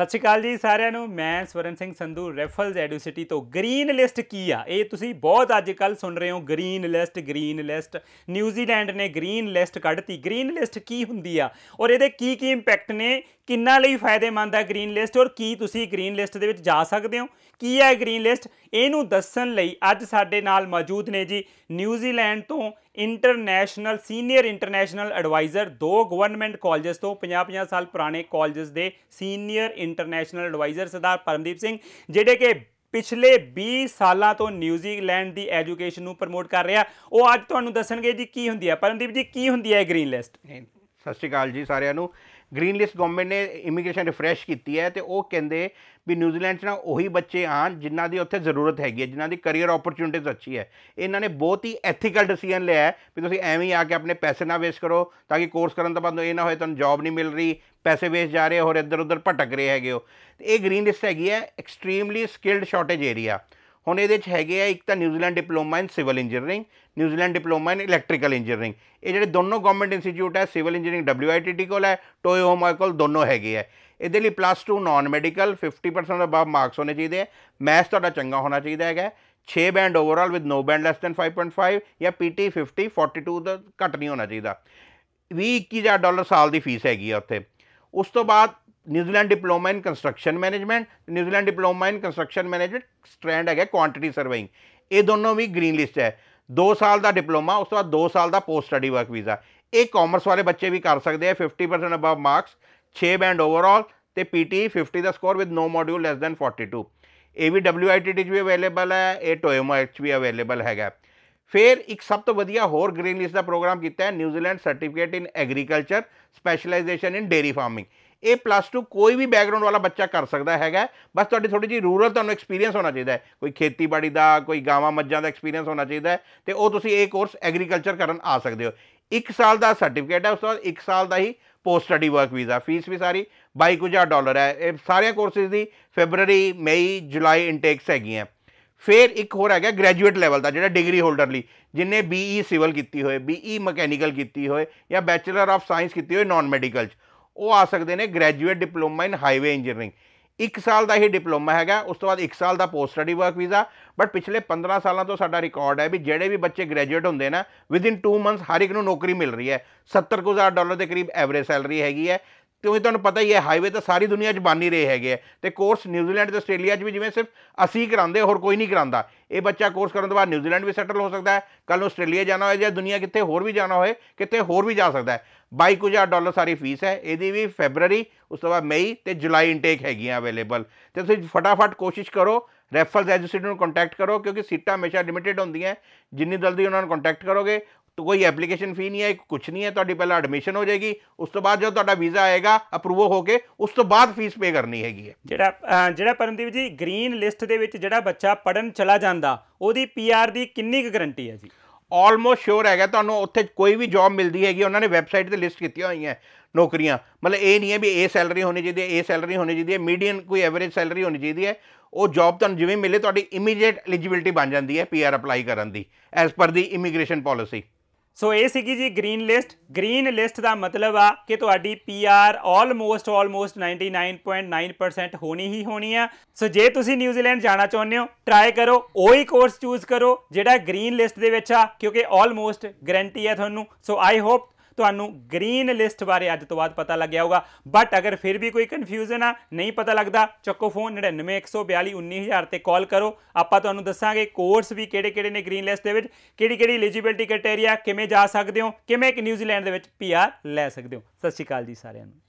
ਸਤਿ ਸ਼੍ਰੀ ਅਕਾਲ ਜੀ ਸਾਰਿਆਂ ਨੂੰ ਮੈਂ ਸਵਰਨ ਸਿੰਘ ਸੰਧੂ ਰੈਫਲਸ ਐਡੂਸਿਟੀ ਤੋਂ ਗ੍ਰੀਨ ਲਿਸਟ ਕੀ ਆ ਇਹ ਤੁਸੀਂ ਬਹੁਤ ਅੱਜ ਕੱਲ ਸੁਣ ਰਹੇ ਹੋ green list green list New Zealand ਨੇ ਗ੍ਰੀਨ ਲਿਸਟ ਕੱਢਤੀ ਗ੍ਰੀਨ ਲਿਸਟ ਕੀ ਹੁੰਦੀ ਆ ਔਰ ਇਹਦੇ ਕੀ ਕੀ ਇੰਪੈਕਟ ਨੇ ਕਿੰਨਾ ਲਈ ਫਾਇਦੇਮੰਦ ਆ ਗ੍ਰੀਨ ਲਿਸਟ ਔਰ ਕੀ ਤੁਸੀਂ ਗ੍ਰੀਨ ਲਿਸਟ ਦੇ ਵਿੱਚ ਜਾ ਸਕਦੇ ਹੋ ਕੀ ਹੈ ਗ੍ਰੀਨ ਲਿਸਟ ਇਹਨੂੰ ਦੱਸਣ ਲਈ ਅੱਜ ਸਾਡੇ ਨਾਲ ਮੌਜੂਦ ਨੇ ਜੀ ਨਿਊਜ਼ੀਲੈਂਡ ਤੋਂ ਇੰਟਰਨੈਸ਼ਨਲ ਸੀਨੀਅਰ ਇੰਟਰਨੈਸ਼ਨਲ ਐਡਵਾਈਜ਼ਰ ਦੋ ਗਵਰਨਮੈਂਟ ਕਾਲਜਸ ਤੋਂ 50-50 ਸਾਲ ਪੁਰਾਣੇ ਕਾਲਜਸ ਦੇ senior international adviser Sardar Parmdeep Singh ਜਿਹੜੇ ਕਿ ਪਿਛਲੇ 20 ਸਾਲਾਂ ਤੋਂ ਨਿਊਜ਼ੀਲੈਂਡ ਦੀ ਐਜੂਕੇਸ਼ਨ ਨੂੰ ਪ੍ਰਮੋਟ ਕਰ ਰਿਹਾ ਉਹ ਅੱਜ ਤੁਹਾਨੂੰ ਦੱਸਣਗੇ ਜੀ ਕੀ ਹੁੰਦੀ ਹੈ ਪਰਮਦੀਪ ਜੀ ਕੀ ਹੁੰਦੀ ਹੈ ਗ੍ਰੀਨ ਲਿਸਟ ਸਤਿ ਸ਼੍ਰੀ ਅਕਾਲ ਜੀ ਸਾਰਿਆਂ ਨੂੰ ਗ੍ਰੀਨ ਲਿਸਟ ਗਵਰਨਮੈਂਟ ਨੇ ਇਮੀਗ੍ਰੇਸ਼ਨ ਰਿਫਰੈਸ਼ ਕੀਤੀ ਹੈ ਤੇ ਉਹ ਕਹਿੰਦੇ ਵੀ ਨਿਊਜ਼ੀਲੈਂਡ 'ਚ ਨਾ ਉਹੀ ਬੱਚੇ ਆਣ ਜਿਨ੍ਹਾਂ ਦੀ ਉੱਥੇ ਜ਼ਰੂਰਤ ਹੈਗੀ ਹੈ ਜਿਨ੍ਹਾਂ ਦੀ ਕੈਰੀਅਰ ਓਪਰਚੁਨਿਟੀਜ਼ ਅੱਛੀ ਹੈ ਇਹਨਾਂ ਨੇ ਬਹੁਤ ਹੀ ਐਥੀਕਲ ਡਿਸੀਜਨ ਲਿਆ ਹੈ ਵੀ ਤੁਸੀਂ ਐਵੇਂ ਹੀ ਆ ਕੇ ਆਪਣੇ ਪੈਸੇ ਨਾ ਵੇਸ ਕਰੋ ਤਾਂ ਕਿ ਕੋਰਸ ਕਰਨ ਤੋਂ ਬਾਅਦ ਇਹ ਨਾ ਹੋਏ ਤੁਹਾਨੂੰ ਜੌਬ ਨਹੀਂ ਮਿਲ ਰਹੀ ਪੈਸੇ ਵੇਸ ਜਾ ਰਹੇ ਹੋਰ ਇੱਧਰ ਉੱਧਰ ਭਟਕ ਰਹੇ ਹੈਗੇ ਹੋ ਇਹ ਗ੍ਰੀਨ ਲਿਸਟ ਹੈਗੀ ਹੈ ਐਕਸਟ੍ਰੀਮਲੀ ਸਕਿਲਡ ਸ਼ਾਰਟੇਜ ਏਰੀਆ ਹੁਣ ਇਹਦੇ 'ਚ ਹੈਗੇ ਆ ਇੱਕ ਤਾਂ New Zealand diploma in civil engineering New Zealand diploma in electrical engineering ਇਹ ਜਿਹੜੇ ਦੋਨੋਂ ਗਵਰਨਮੈਂਟ ਇੰਸਟੀਚਿਊਟ ਹੈ ਸਿਵਲ ਇੰਜੀਨੀਅਰਿੰਗ WITT ਕੋਲ ਹੈ ਟੋਯੋਮਾ ਕੋਲ ਦੋਨੋਂ ਹੈਗੇ ਆ ਇਹਦੇ ਲਈ plus 2 non medical 50% above marks ਹੋਣੇ ਚਾਹੀਦੇ ਆ ਮੈਥ ਤੁਹਾਡਾ ਚੰਗਾ ਹੋਣਾ ਚਾਹੀਦਾ ਹੈਗਾ 6 band overall with no band less than 5.5 ਜਾਂ PT 50 42 ਦਾ ਘੱਟ ਨਹੀਂ ਹੋਣਾ ਚਾਹੀਦਾ 20 21000 ਡਾਲਰ ਸਾਲ ਦੀ ਫੀਸ ਹੈਗੀ ਆ ਉੱਥੇ ਉਸ ਤੋਂ ਬਾਅਦ New Zealand diploma in construction management New Zealand diploma in construction management strand है क्वांटिटी सर्वेइंग ये दोनों भी ग्रीन लिस्ट है दो साल का डिप्लोमा उस तो बाद दो साल का पोस्ट स्टडी वर्क वीज़ा ये कॉमर्स वाले बच्चे भी कर सकते हैं फिफ्टी परसेंट अबव मार्क्स छे बैंड ओवरऑल तो पी टी फिफ्टी का score with no module less than forty two ए भी डबल्यू आई टी टी भी अवेलेबल है ए टोएमो एच भी अवेलेबल है फिर एक सब तो वजिया होर ग्रीन लिस्ट का प्रोग्राम किया New Zealand certificate in agriculture specialisation in dairy farming ਇਹ ਪਲੱਸ 2 ਕੋਈ ਵੀ ਬੈਕਗ੍ਰਾਉਂਡ ਵਾਲਾ ਬੱਚਾ ਕਰ ਸਕਦਾ ਹੈਗਾ ਬਸ ਤੁਹਾਡੀ ਥੋੜੀ ਜੀ ਰੂਰਲ ਤੁਹਾਨੂੰ ਐਕਸਪੀਰੀਅੰਸ ਹੋਣਾ ਚਾਹੀਦਾ ਹੈ ਕੋਈ ਖੇਤੀਬਾੜੀ ਦਾ ਕੋਈ ਗਾਵਾਂ ਮੱਝਾਂ ਦਾ ਐਕਸਪੀਰੀਅੰਸ ਹੋਣਾ ਚਾਹੀਦਾ ਹੈ ਤੇ ਉਹ ਤੁਸੀਂ ਇਹ ਕੋਰਸ ਐਗਰੀਕਲਚਰ ਕਰਨ ਆ ਸਕਦੇ ਹੋ 1 ਸਾਲ ਦਾ ਸਰਟੀਫਿਕੇਟ ਹੈ ਉਸ ਤੋਂ ਬਾਅਦ 1 ਸਾਲ ਦਾ ਹੀ post study work visa fees ਵੀ ਸਾਰੀ 22000 ਡਾਲਰ ਹੈ ਇਹ ਸਾਰੇ ਕੋਰਸਿਸ ਦੀ ਫੈਬਰੂਅਰੀ ਮਈ ਜੁਲਾਈ ਇਨਟੇਕਸ ਹੈਗੀਆਂ ਫਿਰ ਇੱਕ ਹੋਰ ਹੈਗਾ ਗ੍ਰੈਜੂਏਟ ਲੈਵਲ ਦਾ ਜਿਹੜਾ ਡਿਗਰੀ ਹੋਲਡਰ ਲਈ ਜਿਨੇ ਬੀਈ ਸਿਵਲ ਕੀਤੀ ਹੋਏ ਬੀਈ ਮਕੈਨੀਕਲ e ਕੀਤੀ ਹੋਏ ਜਾਂ ਬੈਚਲਰ ਆਫ ਸਾਇੰਸ ਕੀਤੀ ਹੋਏ ਨਾਨ ਮੈਡੀਕਲ ਚ ਉਹ ਆ ਸਕਦੇ ਨੇ graduate diploma in highway engineering 1 ਸਾਲ ਦਾ ਇਹ ਡਿਪਲੋਮਾ ਹੈਗਾ ਉਸ ਤੋਂ ਬਾਅਦ 1 ਸਾਲ ਦਾ post study work visa but ਪਿਛਲੇ 15 ਸਾਲਾਂ ਤੋਂ ਸਾਡਾ ਰਿਕਾਰਡ ਹੈ ਵੀ ਜਿਹੜੇ ਵੀ ਬੱਚੇ ਗ੍ਰੈਜੂਏਟ ਹੁੰਦੇ ਨਾ ਵਿਦ ਇਨ 2 ਮੰਥਸ ਹਰ ਇੱਕ ਨੂੰ ਨੌਕਰੀ ਮਿਲ ਰਹੀ ਹੈ 70 ਕੁ ਹਜ਼ਾਰ ਡਾਲਰ ਦੇ ਕਰੀਬ ਐਵਰੇਜ ਸੈਲਰੀ ਹੈਗੀ ਹੈ ਕਿਉਂਕਿ ਤੁਹਾਨੂੰ ਪਤਾ ਹੀ ਹੈ ਹਾਈਵੇ ਤਾਂ ਸਾਰੀ ਦੁਨੀਆ 'ਚ ਬਣ ਹੀ ਰਹੇ ਹੈਗੇ ਤੇ ਕੋਰਸ ਨਿਊਜ਼ੀਲੈਂਡ ਤੇ ਆਸਟ੍ਰੇਲੀਆ 'ਚ ਵੀ ਜਿਵੇਂ ਸਿਰਫ ਅਸੀਂ ਕਰਾਉਂਦੇ ਹੋਰ ਕੋਈ ਨਹੀਂ ਕਰਾਉਂਦਾ ਇਹ ਬੱਚਾ ਕੋਰਸ ਕਰਨ ਤੋਂ ਬਾਅਦ ਨਿਊਜ਼ੀਲੈਂਡ ਵੀ ਸੈਟਲ ਹੋ ਸਕਦਾ ਹੈ ਕੱਲ ਨੂੰ ਆਸਟ੍ਰੇਲੀਆ ਜਾਣਾ ਹੋਏ ਜਾਂ ਦੁਨੀਆ ਕਿੱਥੇ ਹੋਰ ਵੀ ਜਾਣਾ ਹੋਏ ਕਿੱਥੇ ਹੋਰ ਵੀ ਜਾ ਸਕਦਾ ਹੈ 22000 ਡਾਲਰ ਸਾਰੀ ਫੀਸ ਹੈ ਇਹਦੀ ਵੀ ਫੈਬਰਰੀ ਉਸ ਤੋਂ ਬਾਅਦ ਮਈ ਤੇ ਜੁਲਾਈ ਇਨਟੇਕ ਹੈਗੀਆਂ ਅਵੇਲੇਬਲ ਤੇ ਤੁਸੀਂ ਫਟਾਫਟ ਕੋਸ਼ਿਸ਼ ਕਰੋ ਰੈਫਰਲ ਐਜੂਸੇਟਰ ਨੂੰ ਕੰਟੈਕਟ ਕਰੋ ਕਿਉਂਕਿ ਸੀਟਾਂ ਹਮੇਸ਼ਾ ਲਿਮਿਟਿਡ ਹੁੰਦੀਆਂ ਜਿੰਨੀ ਜਲਦੀ ਉਹਨਾਂ ਨੂੰ ਕੰਟੈਕਟ ਕਰੋਗੇ ਤੋ ਕੋਈ ਐਪਲੀਕੇਸ਼ਨ ਫੀ ਨਹੀਂ ਹੈ ਕੁਝ ਨਹੀਂ ਹੈ ਤੁਹਾਡੀ ਪਹਿਲਾਂ ਐਡਮਿਸ਼ਨ ਹੋ ਜਾਏਗੀ ਉਸ ਤੋਂ ਬਾਅਦ ਜਦੋਂ ਤੁਹਾਡਾ ਵੀਜ਼ਾ ਆਏਗਾ ਅਪਰੂਵ ਹੋ ਕੇ ਉਸ ਤੋਂ ਬਾਅਦ ਫੀਸ ਪੇ ਕਰਨੀ ਹੈਗੀ ਹੈ ਜਿਹੜਾ ਜਿਹੜਾ ਪਰਮਦੀਪ ਜੀ ਗ੍ਰੀਨ ਲਿਸਟ ਦੇ ਵਿੱਚ ਜਿਹੜਾ ਬੱਚਾ ਪੜਨ ਚਲਾ ਜਾਂਦਾ ਉਹਦੀ ਪੀਆਰ ਦੀ ਕਿੰਨੀ ਕੁ ਗਰੰਟੀ ਹੈ ਜੀ ਆਲਮੋਸਟ ਸ਼ੋਰ ਹੈਗਾ ਤੁਹਾਨੂੰ ਉੱਥੇ ਕੋਈ ਵੀ ਜੌਬ ਮਿਲਦੀ ਹੈਗੀ ਉਹਨਾਂ ਨੇ ਵੈਬਸਾਈਟ ਤੇ ਲਿਸਟ ਕੀਤੀਆਂ ਹੋਈਆਂ ਨੌਕਰੀਆਂ ਮਤਲਬ ਇਹ ਨਹੀਂ ਹੈ ਵੀ ਇਹ ਸੈਲਰੀ ਹੋਣੀ ਚਾਹੀਦੀ ਹੈ ਇਹ ਸੈਲਰੀ ਹੋਣੀ ਚਾਹੀਦੀ ਹੈ ਮੀਡੀਅਨ ਕੋਈ ਐਵਰੇਜ ਸੈਲਰੀ ਹੋਣੀ ਚਾਹੀਦੀ ਹੈ ਉਹ ਜੌਬ ਤੁਹਾਨੂੰ ਜਿਵੇਂ ਮਿਲੇ ਤੁਹਾਡੀ ਇਮੀਡੀਏਟ ਐਲੀਜੀਬਿਲਟੀ ਬਣ ਜਾਂਦੀ ਹੈ ਪੀਆਰ ਅਪਲਾਈ ਕਰਨ ਦੀ ਐਸ ਪਰ ਦੀ ਇਮੀਗ੍ਰੇਸ਼ਨ ਪਾਲਿਸੀ ਸੋ ਇਹ ਸੀਗੀ ਜੀ ਗ੍ਰੀਨ ਲਿਸਟ ਗ੍ਰੀਨ ਲਿਸਟ ਦਾ ਮਤਲਬ ਆ ਕਿ ਤੁਹਾਡੀ ਪੀਆਰ ਆਲਮੋਸਟ ਆਲਮੋਸਟ 99.9% ਹੋਣੀ ਹੀ ਹੋਣੀ ਆ ਸੋ ਜੇ ਤੁਸੀਂ ਨਿਊਜ਼ੀਲੈਂਡ ਜਾਣਾ ਚਾਹੁੰਦੇ ਹੋ ਟਰਾਈ ਕਰੋ ਉਹੀ ਕੋਰਸ ਚੂਜ਼ ਕਰੋ ਜਿਹੜਾ ਗ੍ਰੀਨ ਲਿਸਟ ਦੇ ਵਿੱਚ ਆ ਕਿਉਂਕਿ ਆਲਮੋਸਟ ਗਾਰੰਟੀ ਹੈ ਤੁਹਾਨੂੰ ਸੋ ਆਈ ਹੋਪ ਤੁਹਾਨੂੰ ਗ੍ਰੀਨ ਲਿਸਟ ਬਾਰੇ ਅੱਜ ਤੋਂ ਬਾਅਦ ਪਤਾ ਲੱਗਿਆ ਹੋਗਾ ਬਟ ਅਗਰ ਫਿਰ ਵੀ ਕੋਈ ਕਨਫਿਊਜ਼ਨ ਆ ਨਹੀਂ ਪਤਾ ਲੱਗਦਾ ਚੱਕੋ ਫੋਨ 9914219000 ਤੇ ਕਾਲ ਕਰੋ ਆਪਾਂ ਤੁਹਾਨੂੰ ਦੱਸਾਂਗੇ ਕੋਰਸ ਵੀ ਕਿਹੜੇ-ਕਿਹੜੇ ਨੇ ਗ੍ਰੀਨ ਲਿਸਟ ਦੇ ਵਿੱਚ ਕਿਹੜੀ-ਕਿਹੜੀ ਐਲੀਜੀਬਿਲਟੀ ਕ੍ਰਾਈਟੇਰੀਆ ਕਿਵੇਂ ਜਾ ਸਕਦੇ ਹੋ ਕਿਵੇਂ ਇੱਕ ਨਿਊਜ਼ੀਲੈਂਡ ਦੇ ਵਿੱਚ ਪੀਆਰ ਲੈ ਸਕਦੇ ਹੋ ਸਤਿ ਸ਼੍ਰੀ ਅਕਾਲ ਜੀ ਸਾਰਿਆਂ ਨੂੰ